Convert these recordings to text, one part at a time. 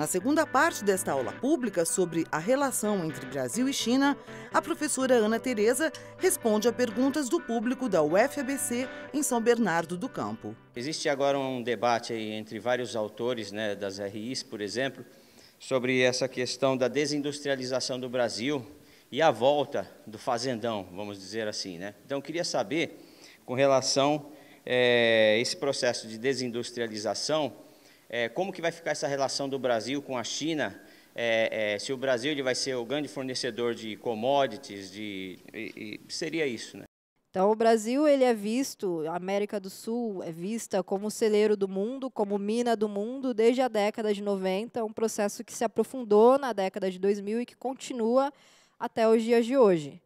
Na segunda parte desta aula pública sobre a relação entre Brasil e China, a professora Ana Tereza responde a perguntas do público da UFABC em São Bernardo do Campo. Existe agora um debate entre vários autores né, das RIs, por exemplo, sobre essa questão da desindustrialização do Brasil e a volta do fazendão, vamos dizer assim. Né? Então, eu queria saber, com relação a eh, é, esse processo de desindustrialização, é, como que vai ficar essa relação do Brasil com a China, é, é, se o Brasil ele vai ser o grande fornecedor de commodities, de, e, e seria isso, né? Então, o Brasil ele é visto, a América do Sul é vista como celeiro do mundo, como mina do mundo, desde a década de 90, um processo que se aprofundou na década de 2000 e que continua até os dias de hoje.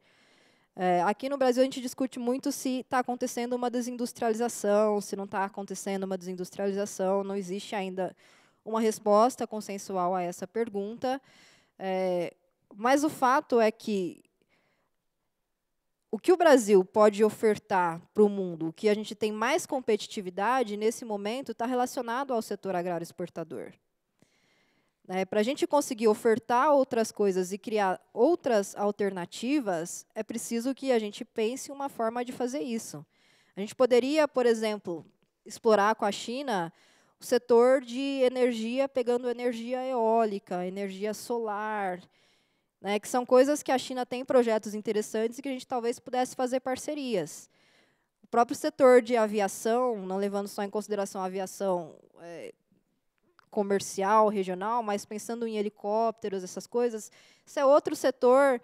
É, aqui no Brasil a gente discute muito se está acontecendo uma desindustrialização, se não está acontecendo uma desindustrialização, não existe ainda uma resposta consensual a essa pergunta. É, mas o fato é que o que o Brasil pode ofertar para o mundo, o que a gente tem mais competitividade nesse momento, está relacionado ao setor agrário exportador. É né? Para a gente conseguir ofertar outras coisas e criar outras alternativas, é preciso que a gente pense uma forma de fazer isso. A gente poderia, por exemplo, explorar com a China o setor de energia, pegando energia eólica, energia solar, né, que são coisas que a China tem projetos interessantes e que a gente talvez pudesse fazer parcerias. O próprio setor de aviação, não levando só em consideração a aviação é, comercial, regional, mas pensando em helicópteros, essas coisas, isso é outro setor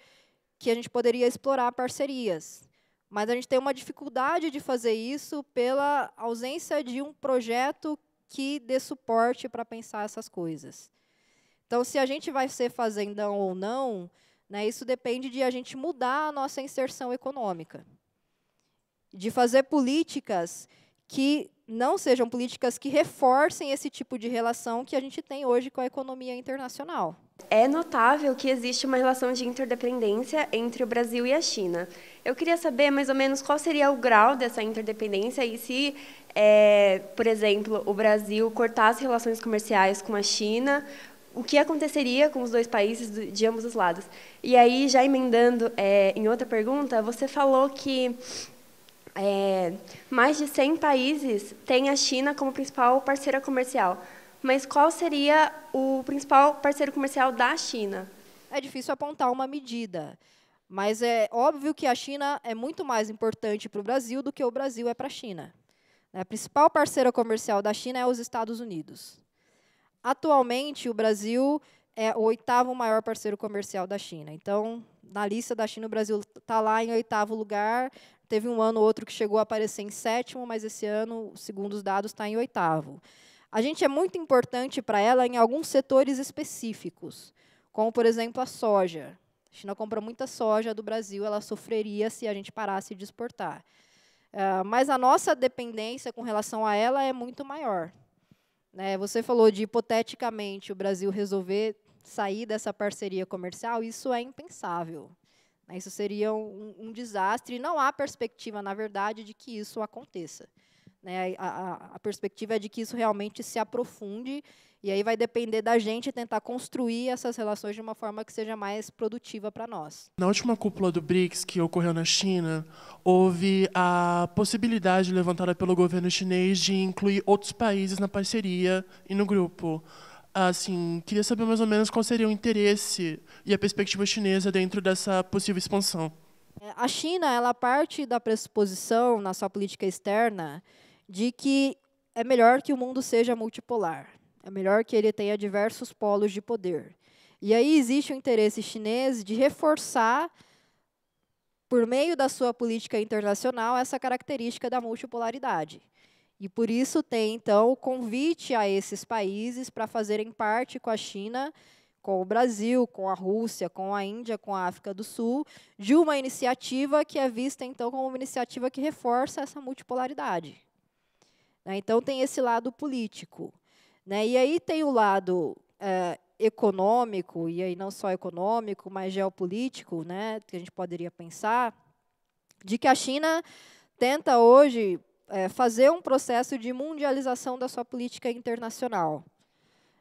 que a gente poderia explorar parcerias. Mas a gente tem uma dificuldade de fazer isso pela ausência de um projeto que dê suporte para pensar essas coisas. Então, se a gente vai ser fazendão ou não, né, isso depende de a gente mudar a nossa inserção econômica, de fazer políticas que não sejam políticas que reforcem esse tipo de relação que a gente tem hoje com a economia internacional. É notável que existe uma relação de interdependência entre o Brasil e a China. Eu queria saber mais ou menos qual seria o grau dessa interdependência e se, é, por exemplo, o Brasil cortasse relações comerciais com a China, o que aconteceria com os dois países de ambos os lados. E aí, já emendando é, em outra pergunta, você falou que é, mais de 100 países têm a China como principal parceira comercial. Mas qual seria o principal parceiro comercial da China? É difícil apontar uma medida, mas é óbvio que a China é muito mais importante para o Brasil do que o Brasil é para a China. Né? A principal parceira comercial da China é os Estados Unidos. Atualmente, o Brasil é o oitavo maior parceiro comercial da China. Então, na lista da China, o Brasil está lá em oitavo lugar, Teve um ano ou outro que chegou a aparecer em sétimo, mas esse ano, segundo os dados, está em oitavo. A gente é muito importante para ela em alguns setores específicos, como, por exemplo, a soja. A China compra muita soja do Brasil, ela sofreria se a gente parasse de exportar. Uh, mas a nossa dependência com relação a ela é muito maior. Né, você falou de hipoteticamente o Brasil resolver sair dessa parceria comercial, isso é impensável. Né? Isso seria um, um desastre e não há perspectiva, na verdade, de que isso aconteça. Né? A, a, a, perspectiva é de que isso realmente se aprofunde e aí vai depender da gente tentar construir essas relações de uma forma que seja mais produtiva para nós. Na última cúpula do BRICS que ocorreu na China, houve a possibilidade levantada pelo governo chinês de incluir outros países na parceria e no grupo. Assim, queria saber mais ou menos qual seria o interesse e a perspectiva chinesa dentro dessa possível expansão. É, a China, ela parte da pressuposição na sua política externa de que é melhor que o mundo seja multipolar, é melhor que ele tenha diversos polos de poder. E aí existe o interesse chinês de reforçar por meio da sua política internacional essa característica da multipolaridade. E por isso tem, então, o convite a esses países para fazerem parte com a China, com o Brasil, com a Rússia, com a Índia, com a África do Sul, de uma iniciativa que é vista, então, como uma iniciativa que reforça essa multipolaridade. Né? Então, tem esse lado político. Né? E aí tem o lado é, econômico, e aí não só econômico, mas geopolítico, né, que a gente poderia pensar, de que a China tenta hoje é, fazer um processo de mundialização da sua política internacional.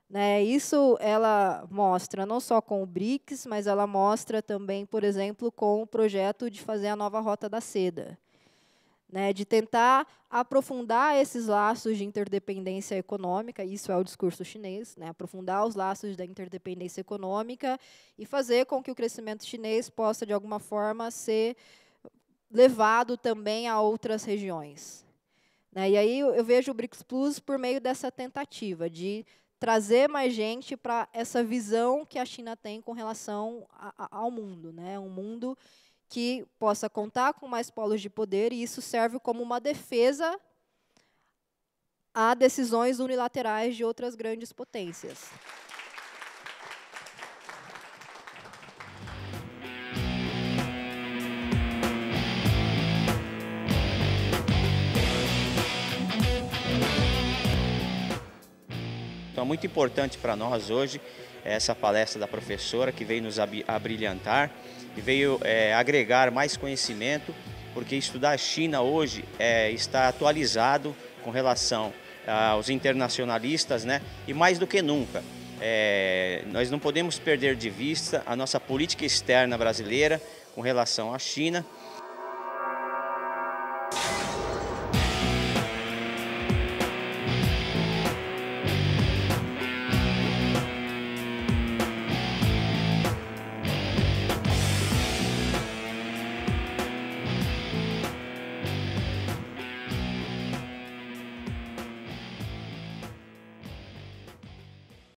Né, isso ela mostra não só com o BRICS, mas ela mostra também, por exemplo, com o projeto de fazer a nova Rota da Seda, né, de tentar aprofundar esses laços de interdependência econômica, isso é o discurso chinês, né, aprofundar os laços da interdependência econômica e fazer com que o crescimento chinês possa, de alguma forma, ser levado também a outras regiões. Né? E aí eu vejo o BRICS Plus por meio dessa tentativa de trazer mais gente para essa visão que a China tem com relação a, a, ao mundo, né? Um mundo que possa contar com mais polos de poder e isso serve como uma defesa a decisões unilaterais de outras grandes potências. Então, é muito importante para nós hoje eh, essa palestra da professora que veio nos abrilhantar e veio é, agregar mais conhecimento, porque estudar a China hoje é, está atualizado com relação ah, aos internacionalistas, né? E mais do que nunca, é, nós não podemos perder de vista a nossa política externa brasileira com relação à China.